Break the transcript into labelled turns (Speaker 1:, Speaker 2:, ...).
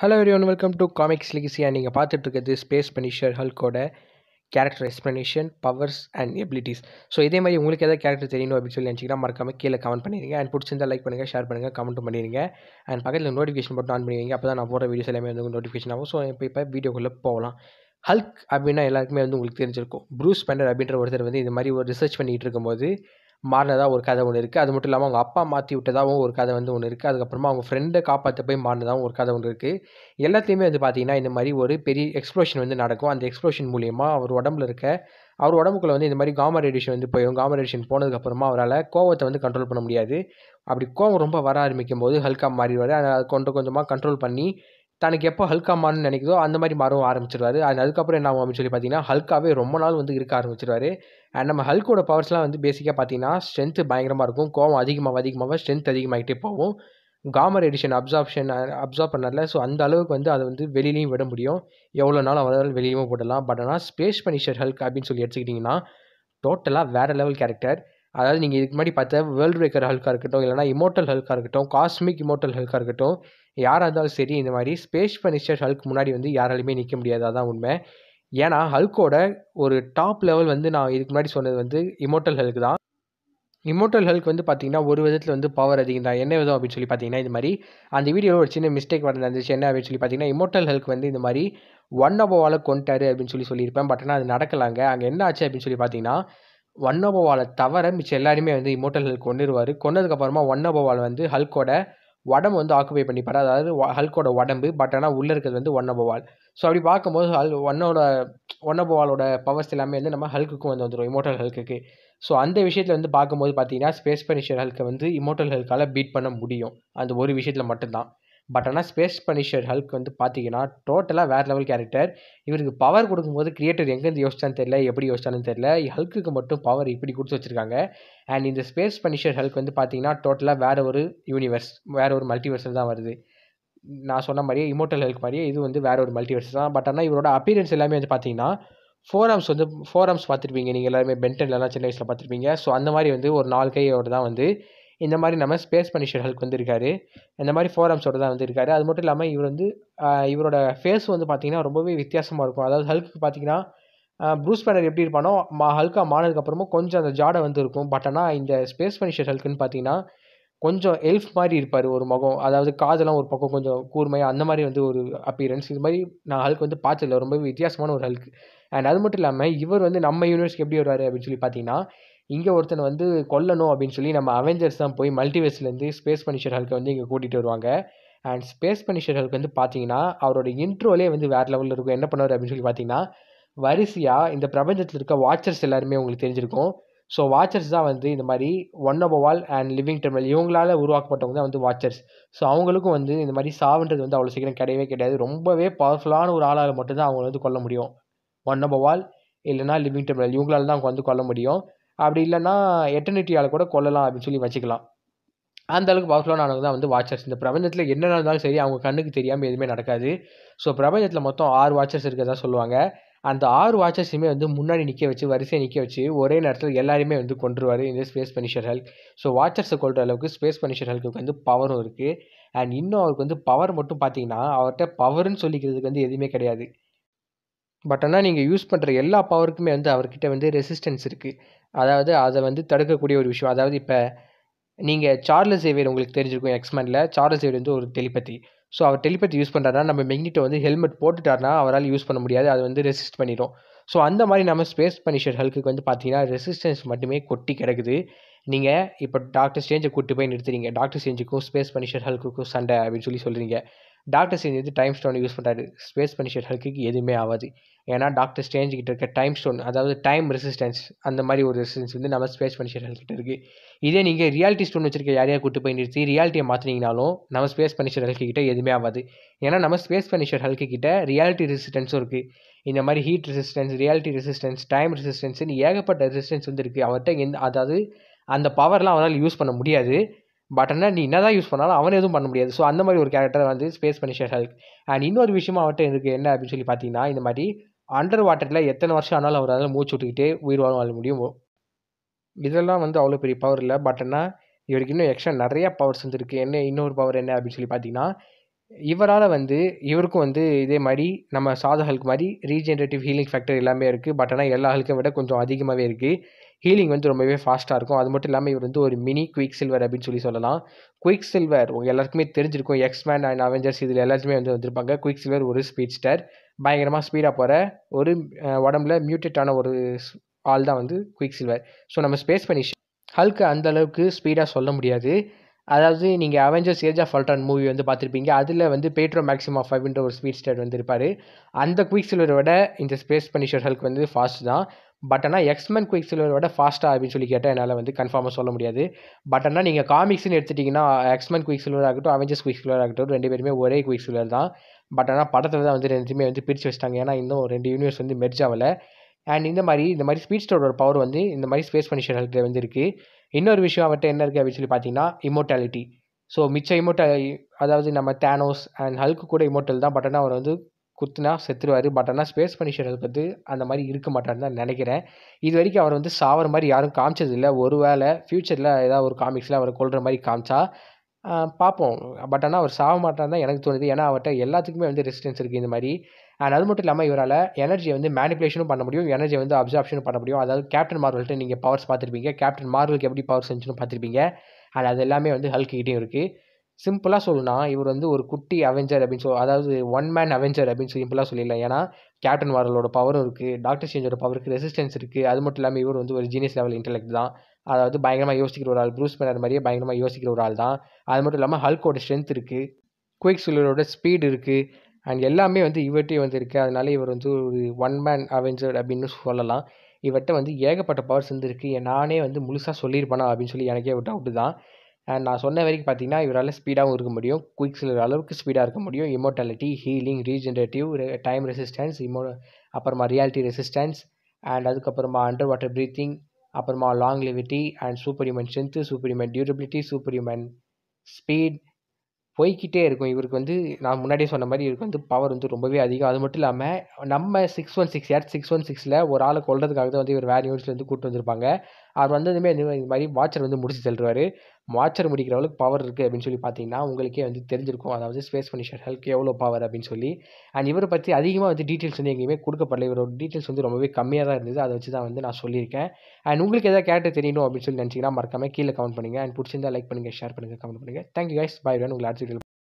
Speaker 1: hello everyone welcome to comics லெகசியாக நீங்கள் பார்த்துட்ருக்கிறது ஸ்பேஸ் பனிஷர் ஹல்கோட character explanation powers and abilities so இதே மாதிரி உங்களுக்கு எதாவது கேரக்டர் தெரியணும் அப்படின்னு சொல்லி நினச்சிங்கன்னா மறக்காம கீழே கமெண்ட் பண்ணிடுங்க அண்ட் பிடிச்சிருந்தா லைக் பண்ணுங்கள் ஷேர் பண்ணுங்கள் கமெண்ட் பண்ணிடுங்க அண்ட் பக்கத்தில் நோட்டிஃபிகேஷன் போட்டு ஆன் பண்ணுவீங்க அப்போ தான் நான் போகிற வீடியோஸ் எல்லாமே வந்து நோட்டிஃபிகேஷன் ஆகும் ஸோ இப்போ இப்போ வீடியோக்குள்ளே போகலாம் ஹல்க் அப்படின்னா எல்லாருக்குமே வந்து உங்களுக்கு தெரிஞ்சிருக்கும் ப்ரூஸ் பெண்டர் அப்படின்ற ஒருத்தர் வந்து இந்த மாதிரி ஒரு ரிசர்ச் பண்ணிகிட்டு இருக்கும்போது மாறினதாக ஒரு கதை ஒன்று இருக்குது அது மட்டும் இல்லாமல் அவங்க அப்பா மாற்றி விட்டதாகவும் ஒரு கதை வந்து ஒன்று இருக்குது அதுக்கப்புறமா அவங்க ஃப்ரெண்டை காப்பாற்ற போய் மாறினதாகவும் ஒரு கதை ஒன்று இருக்குது எல்லாத்தையுமே வந்து பார்த்திங்கன்னா இந்த மாதிரி ஒரு பெரிய எக்ஸ்ப்ளோஷன் வந்து நடக்கும் அந்த எக்ஸ்ப்ளோஷன் மூலியமாக அவர் உடம்புல இருக்க அவர் உடம்புக்குள்ளே வந்து இந்த மாதிரி காமா ரேடியேஷன் வந்து போயிடும் காமா ரேடியேஷன் போனதுக்கப்புறமா அவரால் கோவத்தை வந்து கண்ட்ரோல் பண்ண முடியாது அப்படி கோவம் ரொம்ப வர ஆரம்பிக்கும் போது ஹல்கா மாறிடுவார் அதை கொஞ்சம் கொஞ்சமாக கண்ட்ரோல் பண்ணி தனக்கு எப்போ ஹல்கா மாறணும்னு நினைக்குதோ அந்த மாதிரி மாறவும் ஆரம்பிச்சிருவார் அண்ட் அதுக்கப்புறம் என்ன ஆகும் அப்படின்னு சொல்லி பார்த்தீங்கன்னா ஹல்காவே ரொம்ப நாள் வந்து இருக்க ஆரம்பிச்சிருவார் அண்ட் நம்ம ஹல்கோட பவர்ஸ்லாம் வந்து பேசிக்காக பார்த்தீங்கன்னா ஸ்ட்ரென்த்து பயங்கரமாக இருக்கும் கோவம் அதிகமாக அதிகமாக ஸ்ட்ரென்த் அதிகமாகிட்டே போகும் காமர் எடிஷன் அப்சார்ப்ஷன் அப்சார்ப் பண்ணல ஸோ அந்த அளவுக்கு வந்து அதை வந்து வெளியிலையும் விட முடியும் எவ்வளோ நாள் அவ்வளோ வெளியிலையும் போடலாம் பட் ஆனால் ஸ்பேஸ் பனிஷர் ஹல்க் அப்படின்னு சொல்லி எடுத்துக்கிட்டிங்கன்னா டோட்டலாக வேறு லெவல் கேரக்டர் அதாவது நீங்கள் இதுக்கு முன்னாடி பார்த்த வேர்ல்டு பிரேக்கர் ஹல்காக இருக்கட்டும் இல்லைனா இமோட்டல் ஹல்காக இருக்கட்டும் காஸ்மிக் இமோட்டல் ஹல்காக இருக்கட்டும் யாராக இருந்தாலும் சரி இந்த மாதிரி ஸ்பேஸ் பனிஷர் ஹல்க் முன்னாடி வந்து யாராலையுமே நிற்க முடியாது அதான் உண்மை ஏன்னா ஹல்கோட ஒரு டாப் லெவல் வந்து நான் இதுக்கு முன்னாடி சொன்னது வந்து இமோட்டல் ஹல்க் தான் இமோட்டல் ஹெல்க் வந்து பார்த்தீங்கன்னா ஒரு விதத்தில் வந்து பவர் அதிகம் தான் என்ன விதம் அப்படின்னு சொல்லி பார்த்தீங்கன்னா இது மாதிரி அந்த வீடியோவில் ஒரு சின்ன மிஸ்டேக் நடந்துச்சு என்ன அப்படின்னு சொல்லி பார்த்தீங்கன்னா இமோட்டல் ஹெல்க் வந்து இந்த மாதிரி ஒன் அபோவால் கொண்டாரு அப்படின்னு சொல்லி சொல்லியிருப்பேன் பட் ஆனால் அது நடக்கலாங்க அங்கே என்ன ஆச்சு அப்படின்னு சொல்லி பார்த்தீங்கன்னா ஒன்னோபவாலை தவிர மிச்சம் எல்லாருமே வந்து இமோட்டல் ஹல்க் கொண்டுருவார் ஒன் ஒன்னோபவால் வந்து ஹல்கோட உடம்பு வந்து ஆக்குபை பண்ணிப்பார் அதாவது ஹல்கோட உடம்பு பட் ஆனால் உள்ளே இருக்கிறது வந்து ஓபோவால் ஸோ அப்படி பார்க்கும்போது ஹல் ஒன்னோட ஓபோவாலோட பவர்ஸ் எல்லாமே வந்து நம்ம ஹல்க்குக்கும் வந்து வந்துடும் இமோட்டல் ஹல்க்குக்கு ஸோ அந்த விஷயத்தில் வந்து பார்க்கும்போது பார்த்தீங்கன்னா ஸ்பேஸ் பனிஷர் ஹல்க்கை வந்து இமோட்டல் ஹல்க்கால் பீட் பண்ண முடியும் அந்த ஒரு விஷயத்தில் மட்டும்தான் பட் ஆனால் ஸ்பேஸ் பனிஷர் ஹல்க் வந்து பார்த்தீங்கன்னா டோட்டலாக வேறு லெவல் கேரக்டர் இவருக்கு பவர் கொடுக்கும்போது கிரியேட்டர் எங்கேருந்து யோசிச்சான்னு தெரியல எப்படி யோசிச்சாலும் தெரியல ஹல்க்குக்கு மட்டும் பவர் இப்படி கொடுத்து வச்சுருக்காங்க அண்ட் இந்த ஸ்பேஸ் பனிஷர் ஹல்க் வந்து பார்த்தீங்கன்னா டோட்டலாக வேறு ஒரு யூனிவர்ஸ் வேறு ஒரு மல்டிவர்ஸில் தான் வருது நான் சொன்ன மாதிரியே இமோட்டல் ஹெல்க் மாதிரியே இது வந்து வேறு ஒரு மல்டிவர்ஸ் தான் பட் ஆனால் இவரோட அப்பியரன்ஸ் எல்லாமே வந்து பார்த்தீங்கன்னா ஃபோராம்ஸ் வந்து ஃபோரம்ஸ் பார்த்துருப்பீங்க நீங்கள் எல்லாருமே பென்டன்லாம் சின்ன வயசில் பார்த்துருப்பீங்க ஸோ அந்த மாதிரி வந்து ஒரு நாலு கையோட தான் வந்து இந்த மாதிரி நம்ம ஸ்பேஸ் பனிஷர் ஹல்க் வந்திருக்காரு இந்த மாதிரி ஃபோரம்ஸோடு தான் வந்திருக்காரு அது மட்டும் இல்லாமல் இவர் வந்து இவரோட ஃபேஸ் வந்து பார்த்திங்கன்னா ரொம்பவே வித்தியாசமாக இருக்கும் அதாவது ஹல்க்கு பார்த்திங்கன்னா ப்ரூஸ் பேனர் எப்படி இருப்பானோ மா ஹல்காக மானதுக்கப்புறமும் கொஞ்சம் அந்த ஜாடை வந்து இருக்கும் பட் ஆனால் இந்த ஸ்பேஸ் பனிஷர் ஹல்க்குன்னு பார்த்தீங்கன்னா கொஞ்சம் எல்ஃப் மாதிரி இருப்பார் ஒரு முகம் அதாவது காதெல்லாம் ஒரு பக்கம் கொஞ்சம் கூர்மையாக அந்த மாதிரி வந்து ஒரு அப்பியரன்ஸ் இது மாதிரி நான் ஹல்க் வந்து பார்த்ததில்ல ரொம்பவே வித்தியாசமான ஒரு ஹல்க் அண்ட் அது மட்டும் இல்லாமல் இவர் வந்து நம்ம யூனிவர்ஸ்க்கு எப்படி வருவார் அப்படின்னு சொல்லி பார்த்தீங்கன்னா இங்கே ஒருத்தனை வந்து கொல்லணும் அப்படின்னு சொல்லி நம்ம அவெஞ்சர்ஸ் தான் போய் மல்டிவேஸ்லேருந்து ஸ்பேஸ் பனிஷர் ஹல்கை வந்து இங்கே கூட்டிகிட்டு வருவாங்க அண்ட் ஸ்பேஸ் பனிஷர் ஹல்க் வந்து பார்த்தீங்கன்னா அவரோட இன்ட்ரோலே வந்து வேறு லெவலில் இருக்கும் என்ன பண்ணுவார் அப்படின்னு சொல்லி பார்த்தீங்கன்னா வரிசையாக இந்த பிரபஞ்சத்தில் இருக்க வாட்சர்ஸ் எல்லாருமே உங்களுக்கு தெரிஞ்சிருக்கும் ஸோ வாட்சர்ஸ் தான் வந்து இந்த மாதிரி one of all and living terminal இவங்களால் உருவாக்கப்பட்டவங்க தான் வந்து வாட்சர்ஸ் ஸோ அவங்களுக்கும் வந்து இந்த மாதிரி சாவுன்றது வந்து அவ்வளோ சீக்கிரம் கிடையவே கிடையாது ரொம்பவே பவர்ஃபுல்லான ஒரு ஆளால் மட்டும்தான் அவங்களை வந்து கொல்ல முடியும் ஒன் ஆஃப் ஆல் இல்லைனா லிவிங் டெர்மினல் இவங்களால தான் அவங்க வந்து கொல்ல முடியும் அப்படி இல்லைன்னா எட்டர்னிட்டியால் கூட கொல்லலாம் அப்படின்னு சொல்லி வச்சுக்கலாம் அந்த அளவுக்கு பவர்ஃபுல்லான ஆளுங்க தான் வந்து வாட்சர்ஸ் இந்த பிரபஞ்சத்தில் என்ன நடந்தாலும் சரி அவங்க கண்ணுக்கு தெரியாமல் எதுவுமே நடக்காது ஸோ பிரபஞ்சத்தில் மொத்தம் ஆறு வாட்சர்ஸ் இருக்கிறதா சொல்லுவாங்க அந்த ஆறு வாட்சர்ஸுமே வந்து முன்னாடி நிற்க வச்சு வரிசையை நிற்க வச்சு ஒரே நேரத்தில் எல்லாருமே வந்து கொண்டுருவார் இந்த ஸ்பேஸ் பனிஷர் ஹெல்க் ஸோ வாட்சர்ஸை கொள்கிற அளவுக்கு ஸ்பேஸ் பனிஷர் ஹெல்க்கு வந்து பவரும் இருக்குது அண்ட் இன்னும் அவருக்கு வந்து பவர் மட்டும் பார்த்தீங்கன்னா அவர்கிட்ட பவர்னு சொல்லிக்கிறதுக்கு வந்து எதுவுமே கிடையாது பட் ஆனால் நீங்கள் யூஸ் பண்ணுற எல்லா பவருக்குமே வந்து அவர்கிட்ட வந்து ரெசிஸ்டன்ஸ் இருக்குது அதாவது அதை வந்து தடுக்கக்கூடிய ஒரு விஷயம் அதாவது இப்போ நீங்கள் சார்லஸ் சேவியர் உங்களுக்கு தெரிஞ்சிருக்கும் எக்ஸ்மேனில் சார்லஸ் சேவியர் வந்து ஒரு டெலிபதி ஸோ அவர் டெலிபதி யூஸ் பண்ணுறாருனா நம்ம மெக்னிட்டை வந்து ஹெல்மெட் போட்டுட்டார்னா அவரால் யூஸ் பண்ண முடியாது அது வந்து ரெசிஸ்ட் பண்ணிடும் ஸோ அந்த மாதிரி நம்ம ஸ்பேஸ் பனிஷர் ஹல்க்கு வந்து பார்த்தீங்கன்னா ரெசிஸ்டன்ஸ் மட்டுமே கொட்டி கிடக்குது நீங்கள் இப்போ டாக்டர் ஸ்டேஞ்சை கூட்டு போய் நிறுத்துறீங்க டாக்டர் ஸ்டேஞ்சுக்கும் ஸ்பேஸ் பனிஷர் ஹல்க்குக்கும் சண்டை அப்படின்னு சொல்லி சொல்கிறீங்க டாக்டர் ஸ்டேஞ்ச் வந்து டைம் ஸ்டோன் யூஸ் பண்ணுறாரு ஸ்பேஸ் பனிஷர் ஹல்க்குக்கு எதுவுமே ஆகாது ஏன்னா டாக்டர் ஸ்டேஞ்ச் கிட்ட இருக்க டைம் ஸ்டோன் அதாவது டைம் ரெசிஸ்டன்ஸ் அந்த மாதிரி ஒரு ரெசிஸ்டன்ஸ் வந்து நம்ம ஸ்பேஸ் பனிஷர் ஹல்கிட்ட இருக்குது இதே நீங்கள் ரியாலிட்டி ஸ்டோன் வச்சிருக்க யாரையா கூட்டு போய் நிறுத்தி ரியாலிட்டியை மாற்றினீங்கனாலும் நம்ம ஸ்பேஸ் பனிஷர் ஹல்கிட்ட எதுவுமே ஆகாது ஏன்னா நம்ம ஸ்பேஸ் பனிஷர் கிட்ட ரியாலிட்டி ரெசிஸ்டன்ஸும் இருக்குது இந்த மாதிரி heat resistance reality resistance time ரெசிஸ்டன்ஸ்னு ஏகப்பட்ட ரெசிஸ்டன்ஸ் வந்து இருக்குது அவர்கிட்ட எந்த அதாவது அந்த பவர்லாம் அவரால் யூஸ் பண்ண முடியாது பட் ஆனால் நீ என்ன தான் யூஸ் பண்ணாலும் அவன் எதுவும் பண்ண முடியாது ஸோ அந்த மாதிரி ஒரு கேரக்டர் வந்து ஸ்பேஸ் பண்ணி ஹல்க் அண்ட் இன்னொரு விஷயமா அவன்கிட்ட இருக்குது என்ன அப்படின்னு சொல்லி பார்த்தீங்கன்னா இந்த மாதிரி அண்டர் வாட்டரில் எத்தனை வருஷம் ஆனாலும் அவரால் மூச்சு விட்டுக்கிட்டே உயிர் வாழ முடியும் இதெல்லாம் வந்து அவ்வளோ பெரிய பவர் இல்லை பட் ஆனால் இவருக்கு இன்னும் எக்ஸ்ட்ரா நிறையா பவர்ஸ் இருக்குது என்ன இன்னொரு பவர் என்ன அப்படின்னு சொல்லி பார்த்தீங்கன்னா இவரால் வந்து இவருக்கும் வந்து இதே மாதிரி நம்ம சாதகளுக்கு மாதிரி ரீஜென்ரேட்டிவ் ஹீலிங் ஃபேக்டர் எல்லாமே இருக்குது பட் ஆனால் எல்லா ஹல்க்கை விட கொஞ்சம் அதிகமாகவே இருக்குது ஹீலிங் வந்து ரொம்பவே ஃபாஸ்ட்டாக இருக்கும் அது மட்டும் இல்லாமல் இவர் வந்து ஒரு மினி குயிக் சில்வர் அப்படின்னு சொல்லி சொல்லலாம் குயிக் சில்வர் உங்கள் எல்லாருக்குமே தெரிஞ்சிருக்கும் எக்ஸ்மேன் அண்ட் அவெஞ்சர்ஸ் இதில் எல்லாத்துமே வந்து வந்திருப்பாங்க குயிக் சில்வர் ஒரு ஸ்பீட்ஸ்டர் பயங்கரமாக ஸ்பீடாக போகிற ஒரு உடம்புல மியூட்டேட்டான ஒரு ஆள் தான் வந்து குயிக் சில்வர் ஸோ நம்ம ஸ்பேஸ் பண்ணி ஹல்க்கு அந்த அளவுக்கு ஸ்பீடாக சொல்ல முடியாது அதாவது நீங்கள் Avengers age of Ultron movie வந்து பார்த்துருப்பீங்க அதில் வந்து பேட்ரோ மேக்ஸிமம் ஆஃப் ஃபைவ்ன்ற ஒரு ஸ்பீட் ஸ்டேட் இருப்பார் அந்த குயிக் சில்வரை விட இந்த ஸ்பேஸ் பனிஷர் ஹல்க் வந்து ஃபாஸ்ட் தான் பட் ஆனால் எக்ஸ்மென் குயிக் சில்வரோட ஃபாஸ்ட்டாக அப்படின்னு சொல்லி கேட்டால் என்னால் வந்து கன்ஃபார்மாக சொல்ல முடியாது பட் ஆனால் நீங்கள் காமிக்ஸ்னு எடுத்துட்டிங்கன்னா எக்ஸ்மென் குயிக் சில்வர் ஆகட்டும் அவெஞ்சர்ஸ் குயிக் சில்வர் ஆகட்டும் ரெண்டு பேருமே ஒரே குயிக் சில்வர் தான் பட் ஆனால் படத்தில் தான் வந்து ரெண்டுமே வந்து பிரித்து வச்சிட்டாங்க ஏன்னா இன்னும் ரெண்டு யூனிவர்ஸ் வந்து மெர்ஜ் ஆகலை அண்ட் இந்த மாதிரி இந்த மாதிரி ஸ்பீட் ஸ்டோரோட பவர் வந்து இந்த மாதிரி ஸ்பேஸ் பனிஷர்கள்ட்ட வந்து இருக்குது இன்னொரு விஷயம் அவர்கிட்ட என்ன இருக்குது அப்படின்னு சொல்லி பார்த்தீங்கன்னா இமோட்டாலிட்டி ஸோ மிச்ச இமோட்டாலி அதாவது நம்ம தேனோஸ் அண்ட் ஹல்க்கு கூட இமோட்டல் தான் பட் ஆனால் அவர் வந்து குத்துனா செத்துருவார் பட் ஆனால் ஸ்பேஸ் பனிஷர்கள் வந்து அந்த மாதிரி இருக்க மாட்டார்னு தான் நினைக்கிறேன் இது வரைக்கும் அவர் வந்து சாவர மாதிரி யாரும் ஒரு வேளை ஃப்யூச்சரில் ஏதாவது ஒரு காமிக்ஸில் அவரை கொள்கிற மாதிரி காமிச்சா பார்ப்போம் பட் ஆனால் அவர் சாக மாட்டான்னு தான் எனக்கு தோணுது ஏன்னா அவர்கிட்ட எல்லாத்துக்குமே வந்து ரெசிஸ்டன்ஸ் இருக்குது இந்த மாதிரி அண்ட் அது மட்டும் இல்லாமல் இவரால் எனர்ஜியை வந்து மேனிப்புலேஷனும் பண்ண முடியும் எனர்ஜியை வந்து அப்சார்ப்ஷனும் பண்ண முடியும் அதாவது கேப்டன் மார்வல்கிட்ட நீங்கள் பவர்ஸ் பார்த்துருப்பீங்க கேப்டன் மார்வலுக்கு எப்படி பவர்ஸ் செஞ்சுன்னு பார்த்துருப்பீங்க அண்ட் அது எல்லாமே வந்து ஹல்கிட்டையும் இருக்குது சிம்பிளாக சொல்லணும்னா இவர் வந்து ஒரு குட்டி அவெஞ்சர் அப்படின்னு சொல் அதாவது ஒன் மேன் அவெஞ்சர் அப்படின்னு சிம்பிளாக சொல்லிடலாம் ஏன்னா கேப்டன் மார்வலோட பவரும் இருக்குது டாக்டர் சேஞ்சோட பவருக்கு ரெசிஸ்டன்ஸ் இருக்குது அது மட்டும் இல்லாமல் இவர் வந்து ஒரு ஜீனியஸ் லெவல் இன்டெலெக்ட் தான் அதாவது பயங்கரமாக யோசிக்கிற ஒரு ஆள் ப்ரூஸ் பேனர் மாதிரியே பயங்கரமாக யோசிக்கிற ஒரு ஆள் தான் அது மட்டும் இல்லாமல் ஹல்கோட ஸ்ட்ரென்த் இருக்குது குயிக் சுலரோட ஸ்பீடு இருக்குது அண்ட் எல்லாமே வந்து இவர்கிட்டே வந்து இருக்குது அதனால இவர் வந்து ஒரு ஒன் மேன் அவெஞ்சர் அப்படின்னு சொல்லலாம் இவர்கிட்ட வந்து ஏகப்பட்ட பவர்ஸ் இருந்திருக்கு நானே வந்து முழுசாக சொல்லியிருப்பேனா அப்படின்னு சொல்லி எனக்கே ஒரு டவுட்டு தான் அண்ட் நான் சொன்ன வரைக்கும் பார்த்தீங்கன்னா இவரால் ஸ்பீடாகவும் இருக்க முடியும் குயிக் சிலர் அளவுக்கு ஸ்பீடாக இருக்க முடியும் immortality healing regenerative time resistance இமோ அப்புறமா ரியாலிட்டி ரெசிஸ்டன்ஸ் அண்ட் அதுக்கப்புறமா அண்டர் வாட்டர் ப்ரீத்திங் அப்புறமா longevity and super human strength super human durability super human speed போய்கிட்டே இருக்கும் இவருக்கு வந்து நான் முன்னாடியே சொன்ன மாதிரி இவருக்கு வந்து பவர் வந்து ரொம்பவே அதிகம் அது மட்டும் இல்லாமல் நம்ம six one six eight six one சிக்ஸில் ஒரு ஆளை கொள்றதுக்காக தான் வந்து இவர் வேறு யூனிட்ஸ்லேருந்து கூப்பிட்டு வந்திருப்பாங்க அவர் வந்ததுமே இந்த மாதிரி வாட்சர் வந்து முடிச்சு செல்வார் வாட்சர் முடிக்கிற அளவுக்கு பவர் இருக்குது அப்படின்னு சொல்லி பார்த்தீங்கன்னா உங்களுக்கே வந்து தெரிஞ்சிருக்கும் அதாவது ஸ்பேஸ் மினிஷர் ஹெல்க் எவ்வளோ பவர் அப்படின்னு சொல்லி அண்ட் இவரை பற்றி அதிகமாக வந்து டீட்டெயில்ஸ் வந்து எங்கேயுமே கொடுக்கப்படல இவரோட டீட்டெயில்ஸ் வந்து ரொம்பவே கம்மியாக தான் இருந்தது அதை வச்சு தான் வந்து நான் சொல்லியிருக்கேன் அண்ட் உங்களுக்கு எதாவது கேரக்டர் தெரியணும் அப்படின்னு சொல்லி நினச்சிங்கன்னா மறக்காம கீழே கமெண்ட் பண்ணுங்கள் அண்ட் பிடிச்சிருந்தா லைக் பண்ணுங்கள் ஷேர் பண்ணுங்கள் கமெண்ட் பண்ணுங்கள் தேங்க்யூ கைஸ் பாய் உங்களை அடுத்த